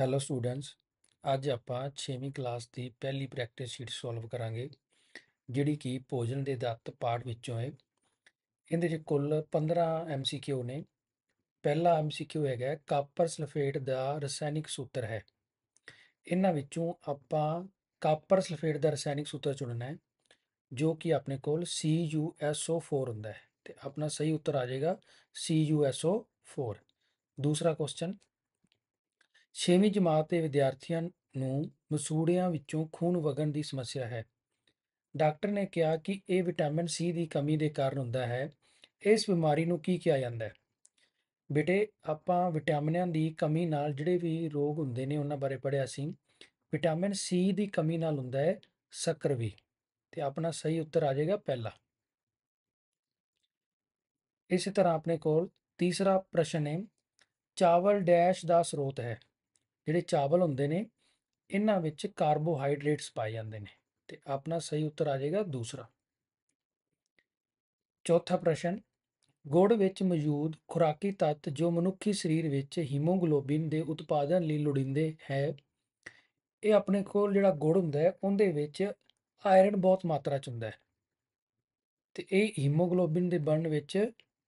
hello students ਅੱਜ ਆਪਾਂ 6ਵੀਂ class ਦੀ ਪਹਿਲੀ ਪ੍ਰੈਕਟਿਸ ਸ਼ੀਟ ਸੋਲਵ ਕਰਾਂਗੇ ਜਿਹੜੀ ਕਿ ਭੋਜਨ ਦੇ ਦੱਤ ਪਾਠ ਵਿੱਚੋਂ ਹੈ ਇਹਦੇ ਵਿੱਚ ਕੁੱਲ 15 ਐਮਸੀਕਿਊ ਨੇ ਪਹਿਲਾ ਐਮਸੀਕਿਊ ਹੈਗਾ ਕਾਪਰ ਸਲਫੇਟ ਦਾ ਰਸਾਇਣਿਕ ਸੂਤਰ ਹੈ ਇਹਨਾਂ ਵਿੱਚੋਂ ਆਪਾਂ ਕਾਪਰ ਸਲਫੇਟ ਦਾ ਰਸਾਇਣਿਕ ਸੂਤਰ ਚੁਣਨਾ ਹੈ ਜੋ ਕਿ ਆਪਣੇ ਕੋਲ CuSO4 ਹੁੰਦਾ ਹੈ ਤੇ ਆਪਣਾ ਸਹੀ ਉੱਤਰ ਆ ਜਾਏਗਾ CuSO4 ਦੂਸਰਾ ਕੁਐਸਚਨ ਛੇਵੀਂ ਜਮਾਤ ਦੇ ਵਿਦਿਆਰਥੀਆਂ ਨੂੰ ਮਸੂੜਿਆਂ ਵਿੱਚੋਂ ਖੂਨ ਵਗਣ ਦੀ ਸਮੱਸਿਆ ਹੈ ਡਾਕਟਰ ਨੇ ਕਿਹਾ ਕਿ ਇਹ ਵਿਟਾਮਿਨ ਸੀ ਦੀ ਕਮੀ ਦੇ ਕਾਰਨ ਹੁੰਦਾ ਹੈ ਇਸ ਬਿਮਾਰੀ ਨੂੰ ਕੀ ਕਿਹਾ ਜਾਂਦਾ ਹੈ ਬੇਟੇ ਆਪਾਂ ਵਿਟਾਮਿਨਾਂ ਦੀ ਕਮੀ ਨਾਲ ਜਿਹੜੇ ਵੀ ਰੋਗ ਹੁੰਦੇ ਨੇ ਉਹਨਾਂ ਬਾਰੇ ਪੜਿਆ ਸੀ ਵਿਟਾਮਿਨ ਸੀ ਦੀ ਕਮੀ ਨਾਲ ਹੁੰਦਾ ਹੈ ਸਕਰਵੀ ਤੇ ਆਪਣਾ ਸਹੀ ਉੱਤਰ ਆ ਜਾਏਗਾ ਪਹਿਲਾ ਇਸੇ ਤਰ੍ਹਾਂ ਆਪਣੇ ਕੋਲ ਤੀਸਰਾ ਪ੍ਰਸ਼ਨ ਹੈ ਚਾਵਲ ਡੈਸ਼ ਦਾ ਸਰੋਤ ਹੈ ਜਿਹੜੇ ਚਾਵਲ ਹੁੰਦੇ ਨੇ ਇਹਨਾਂ ਵਿੱਚ ਕਾਰਬੋਹਾਈਡਰੇਟਸ ਪਾਏ ਜਾਂਦੇ ਨੇ ਤੇ ਆਪਣਾ ਸਹੀ ਉੱਤਰ ਆ ਜਾਏਗਾ ਦੂਸਰਾ ਚੌਥਾ ਪ੍ਰਸ਼ਨ ਗੁੜ ਵਿੱਚ ਮੌਜੂਦ ਖੁਰਾਕੀ ਤੱਤ ਜੋ ਮਨੁੱਖੀ ਸਰੀਰ ਵਿੱਚ ਹੀਮੋਗਲੋਬਿਨ ਦੇ ਉਤਪਾਦਨ ਲਈ ਲੋੜੀਂਦੇ ਹੈ ਇਹ ਆਪਣੇ ਕੋਲ ਜਿਹੜਾ ਗੁੜ ਹੁੰਦਾ ਹੈ ਉਹਦੇ ਵਿੱਚ ਆਇਰਨ ਬਹੁਤ ਮਾਤਰਾ ਚ ਹੁੰਦਾ ਹੈ ਤੇ ਇਹ ਹੀਮੋਗਲੋਬਿਨ ਦੇ ਬਣਨ ਵਿੱਚ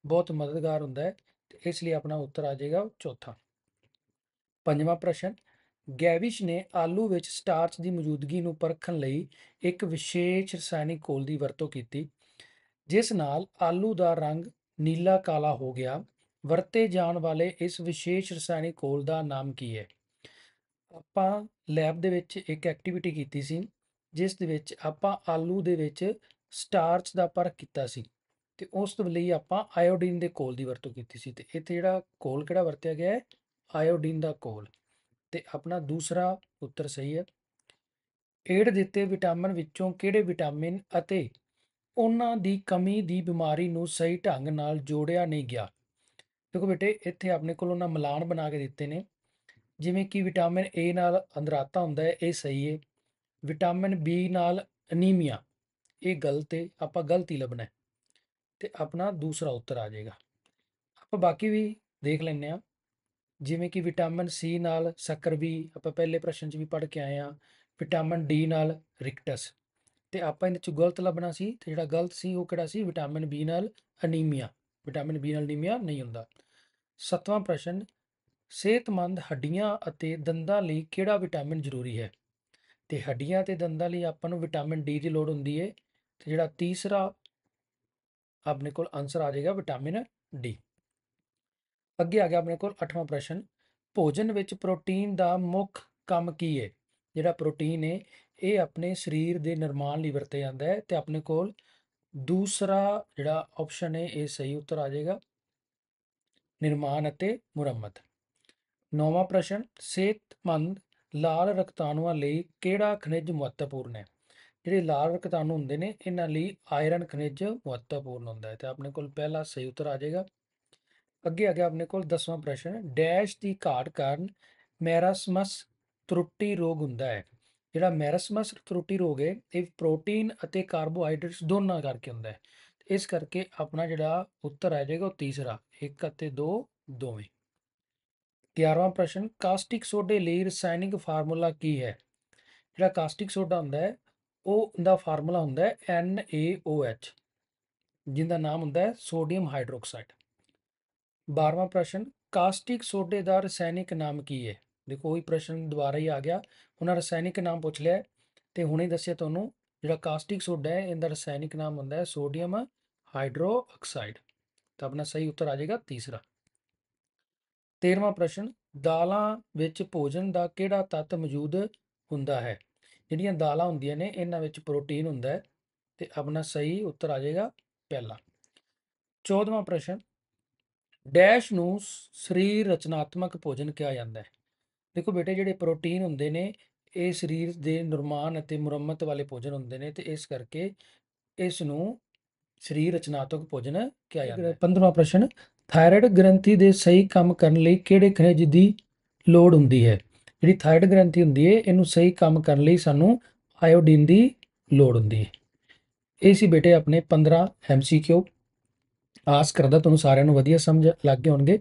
ਬਹੁਤ ਮਦਦਗਾਰ ਹੁੰਦਾ ਹੈ ਤੇ ਇਸ ਲਈ ਆਪਣਾ ਉੱਤਰ ਆ ਜਾਏਗਾ ਚੌਥਾ ਪੰਜਵਾਂ ਪ੍ਰਸ਼ਨ ਗੈਵਿਸ਼ ਨੇ ਆਲੂ ਵਿੱਚ ਸਟਾਰਚ ਦੀ ਮੌਜੂਦਗੀ ਨੂੰ ਪਰਖਣ ਲਈ ਇੱਕ ਵਿਸ਼ੇਸ਼ ਰਸਾਇਣਿਕ ਕੋਲ ਦੀ ਵਰਤੋਂ ਕੀਤੀ ਜਿਸ ਨਾਲ ਆਲੂ ਦਾ ਰੰਗ ਨੀਲਾ ਕਾਲਾ ਹੋ ਗਿਆ ਵਰਤੇ ਜਾਣ ਵਾਲੇ ਇਸ ਵਿਸ਼ੇਸ਼ ਰਸਾਇਣਿਕ ਕੋਲ ਦਾ ਨਾਮ ਕੀ ਹੈ ਆਪਾਂ ਲੈਬ ਦੇ ਵਿੱਚ ਇੱਕ ਐਕਟੀਵਿਟੀ ਕੀਤੀ ਸੀ ਜਿਸ ਦੇ ਵਿੱਚ ਆਪਾਂ ਆਲੂ ਦੇ ਵਿੱਚ ਸਟਾਰਚ ਦਾ ਪਰਖ ਕੀਤਾ ਸੀ ਤੇ ਉਸ ਲਈ ਆਪਾਂ ਆਇਓਡੀਨ ਦੇ ਕੋਲ ਦੀ ਵਰਤੋਂ ਕੀਤੀ ਸੀ ਤੇ ਇੱਥੇ ਜਿਹੜਾ ਕੋਲ ਕਿਹੜਾ ਵਰਤਿਆ ਗਿਆ ਹੈ ਆਇਓਡੀਨ ਦਾ ਕੋਲ ਤੇ ਆਪਣਾ ਦੂਸਰਾ ਉੱਤਰ ਸਹੀ ਹੈ ਏਡ ਦਿੱਤੇ ਵਿਟਾਮਿਨ ਵਿੱਚੋਂ ਕਿਹੜੇ ਵਿਟਾਮਿਨ ਅਤੇ ਉਹਨਾਂ ਦੀ ਕਮੀ ਦੀ ਬਿਮਾਰੀ ਨੂੰ ਸਹੀ ਢੰਗ ਨਾਲ ਜੋੜਿਆ ਨਹੀਂ ਗਿਆ ਦੇਖੋ ਬੇਟੇ ਇੱਥੇ ਆਪਣੇ ਕੋਲ ਉਹਨਾਂ ਮਿਲਾਨ ਬਣਾ ਕੇ ਦਿੱਤੇ ਨੇ ਜਿਵੇਂ ਕਿ ਵਿਟਾਮਿਨ A ਨਾਲ ਅੰਦਰਾਤਾ ਹੁੰਦਾ ਹੈ ਇਹ ਸਹੀ ਹੈ ਵਿਟਾਮਿਨ B ਨਾਲ ਅਨੀਮੀਆ ਇਹ ਗਲਤ ਹੈ ਆਪਾਂ ਗਲਤੀ ਲੱਭਣਾ ਤੇ ਆਪਣਾ ਦੂਸਰਾ ਉੱਤਰ ਆ ਜਾਏਗਾ ਆਪਾਂ ਬਾਕੀ ਵੀ ਦੇਖ ਲੈਂਦੇ ਆ ਜਿਵੇਂ ਕਿ ਵਿਟਾਮਿਨ ਸੀ ਨਾਲ ਸ਼ੱਕਰ ਵੀ ਆਪਾਂ ਪਹਿਲੇ ਪ੍ਰਸ਼ਨ 'ਚ ਵੀ ਪੜ੍ਹ ਕੇ ਆਏ ਆ ਵਿਟਾਮਿਨ ਡੀ ਨਾਲ ਰਿਕਟਸ ਤੇ ਆਪਾਂ ਇਹਦੇ 'ਚ ਗਲਤ ਲੱਭਣਾ ਸੀ ਤੇ ਜਿਹੜਾ ਗਲਤ ਸੀ ਉਹ ਕਿਹੜਾ ਸੀ ਵਿਟਾਮਿਨ ਬੀ ਨਾਲ ਅਨੀਮੀਆ ਵਿਟਾਮਿਨ ਬੀ ਨਾਲ ਅਨੀਮੀਆ ਨਹੀਂ ਹੁੰਦਾ ਸੱਤਵਾਂ ਪ੍ਰਸ਼ਨ ਸਿਹਤਮੰਦ ਹੱਡੀਆਂ ਅਤੇ ਦੰਦਾਂ ਲਈ ਕਿਹੜਾ ਵਿਟਾਮਿਨ ਜ਼ਰੂਰੀ ਹੈ ਤੇ ਹੱਡੀਆਂ ਤੇ ਦੰਦਾਂ ਲਈ ਆਪਾਂ ਨੂੰ ਵਿਟਾਮਿਨ ਡੀ ਦੀ ਲੋੜ ਹੁੰਦੀ ਹੈ ਤੇ ਜਿਹੜਾ ਤੀਸਰਾ ਆਪਣੇ ਕੋਲ ਆਨਸਰ ਆ ਜਾਏਗਾ ਵਿਟਾਮਿਨ ਡੀ ਅੱਗੇ ਆ ਗਿਆ ਆਪਣੇ ਕੋਲ 8ਵਾਂ ਪ੍ਰਸ਼ਨ ਭੋਜਨ ਵਿੱਚ ਪ੍ਰੋਟੀਨ ਦਾ ਮੁੱਖ ਕੰਮ ਕੀ ਹੈ ਜਿਹੜਾ ਪ੍ਰੋਟੀਨ ਹੈ ਇਹ ਆਪਣੇ ਸਰੀਰ ਦੇ ਨਿਰਮਾਣ ਲਈ ਵਰਤਿਆ ਜਾਂਦਾ ਹੈ ਤੇ ਆਪਣੇ ਕੋਲ ਦੂਸਰਾ ਜਿਹੜਾ ਆਪਸ਼ਨ ਹੈ ਇਹ ਸਹੀ ਉੱਤਰ ਆ ਜਾਏਗਾ ਨਿਰਮਾਣ ਅਤੇ ਮੁਰੰਮਤ 9ਵਾਂ ਪ੍ਰਸ਼ਨ ਸਿਹਤਮੰਦ ਲਾਲ ਰਕਤਾਣੂਆਂ ਲਈ ਕਿਹੜਾ ਖਣਿਜ ਮਹੱਤਵਪੂਰਨ ਹੈ ਜਿਹੜੇ ਲਾਲ ਰਕਤਾਣੂ ਹੁੰਦੇ ਨੇ ਇਹਨਾਂ ਲਈ ਆਇਰਨ ਖਣਿਜ ਮਹੱਤਵਪੂਰਨ ਹੁੰਦਾ ਹੈ ਤੇ ਆਪਣੇ ਕੋਲ ਪਹਿਲਾ ਸਹੀ ਉੱਤਰ ਆ ਜਾਏਗਾ ਅੱਗੇ ਆ ਗਿਆ ਆਪਣੇ ਕੋਲ 10ਵਾਂ ਪ੍ਰਸ਼ਨ ਡੈਸ਼ ਦੀ ਘਾਟ ਕਾਰਨ ਮੈਰਾਸਮਸ ਤਰੁੱਟੀ ਰੋਗ ਹੁੰਦਾ ਹੈ ਜਿਹੜਾ ਮੈਰਾਸਮਸ ਤਰੁੱਟੀ ਰੋਗ ਹੈ ਇਹ ਪ੍ਰੋਟੀਨ ਅਤੇ ਕਾਰਬੋਹਾਈਡਰੇਟਸ ਦੋਨਾਂ ਕਰਕੇ ਹੁੰਦਾ ਹੈ ਇਸ ਕਰਕੇ ਆਪਣਾ ਜਿਹੜਾ ਉੱਤਰ ਆ ਜਾਏਗਾ ਉਹ ਤੀਸਰਾ 1 ਅਤੇ 2 ਦੋਵੇਂ 11ਵਾਂ ਪ੍ਰਸ਼ਨ ਕਾਸਟਿਕ ਸੋਡੇ ਲਈ ਰਸਾਇਣਿਕ ਫਾਰਮੂਲਾ ਕੀ ਹੈ ਜਿਹੜਾ ਕਾਸਟਿਕ ਸੋਡਾ ਹੁੰਦਾ ਹੈ ਉਹ ਦਾ ਫਾਰਮੂਲਾ ਹੁੰਦਾ ਹੈ NaOH ਜਿੰਦਾ ਨਾਮ ਹੁੰਦਾ ਹੈ ਸੋਡੀਅਮ ਹਾਈਡਰੋਕਸਾਈਡ 12ਵਾਂ ਪ੍ਰਸ਼ਨ ਕਾਸਟਿਕ ਸੋਡੇ ਦਾ ਰਸਾਇਣਿਕ ਨਾਮ ਕੀ ਹੈ ਦੇਖੋ ਉਹੀ ਪ੍ਰਸ਼ਨ ਦੁਬਾਰਾ ਹੀ ਆ ਗਿਆ ਉਹਨਾਂ ਰਸਾਇਣਿਕ ਨਾਮ ਪੁੱਛ ਲਿਆ ਤੇ ਹੁਣੇ ਦੱਸਿਆ ਤੁਹਾਨੂੰ ਜਿਹੜਾ ਕਾਸਟਿਕ ਸੋਡਾ ਹੈ ਇਹਦਾ ਰਸਾਇਣਿਕ ਨਾਮ ਹੁੰਦਾ ਹੈ ਸੋਡੀਅਮ ਹਾਈਡਰੋਆਕਸਾਈਡ ਤਾਂ ਆਪਣਾ ਸਹੀ ਉੱਤਰ ਆ ਜਾਏਗਾ ਤੀਸਰਾ 13ਵਾਂ ਪ੍ਰਸ਼ਨ ਦਾਲਾਂ ਵਿੱਚ ਭੋਜਨ ਦਾ ਕਿਹੜਾ ਤੱਤ ਮੌਜੂਦ ਹੁੰਦਾ ਹੈ ਜਿਹੜੀਆਂ ਦਾਲਾਂ ਹੁੰਦੀਆਂ ਨੇ ਇਹਨਾਂ ਵਿੱਚ ਪ੍ਰੋਟੀਨ ਹੁੰਦਾ ਹੈ ਤੇ ਆਪਣਾ ਸਹੀ ਉੱਤਰ ਆ ਜਾਏਗਾ ਪਹਿਲਾ 14ਵਾਂ ਪ੍ਰਸ਼ਨ ਡੈਸ਼ ਨੂੰ ਸਰੀਰ ਰਚਨਾਤਮਕ ਭੋਜਨ ਕਿਹਾ ਜਾਂਦਾ ਹੈ ਦੇਖੋ ਬੇਟੇ ਜਿਹੜੇ ਪ੍ਰੋਟੀਨ ਹੁੰਦੇ ਨੇ ਇਹ ਸਰੀਰ ਦੇ ਨਿਰਮਾਣ ਅਤੇ ਮੁਰੰਮਤ ਵਾਲੇ ਭੋਜਨ ਹੁੰਦੇ ਨੇ ਤੇ ਇਸ ਕਰਕੇ ਇਸ ਨੂੰ ਸਰੀਰ ਰਚਨਾਤਮਕ ਭੋਜਨ ਕਿਹਾ ਜਾਂਦਾ ਹੈ 15ਵਾਂ ਪ੍ਰਸ਼ਨ ਥਾਇਰਾਇਡ ਗ੍ਰੰਥੀ ਦੇ ਸਹੀ ਕੰਮ ਕਰਨ ਲਈ ਕਿਹੜੇ ਖਣਿਜ ਦੀ ਲੋੜ ਹੁੰਦੀ ਹੈ ਜਿਹੜੀ ਥਾਇਰਾਇਡ ਗ੍ਰੰਥੀ ਹੁੰਦੀ ਹੈ ਇਹਨੂੰ ਸਹੀ ਕੰਮ ਕਰਨ ਲਈ ਸਾਨੂੰ ਆਇਓਡੀਨ ਦੀ ਲੋੜ ਹੁੰਦੀ ਹੈ ਇਹ ਸੀ ਬੇਟੇ ਆਪਣੇ 15 ਐਮਸੀਕਿਊ ਆਸ ਕਰਦਾ ਤੁਹਾਨੂੰ ਸਾਰਿਆਂ ਨੂੰ ਵਧੀਆ ਸਮਝ ਲੱਗ ਗਏ ਹੋਣਗੇ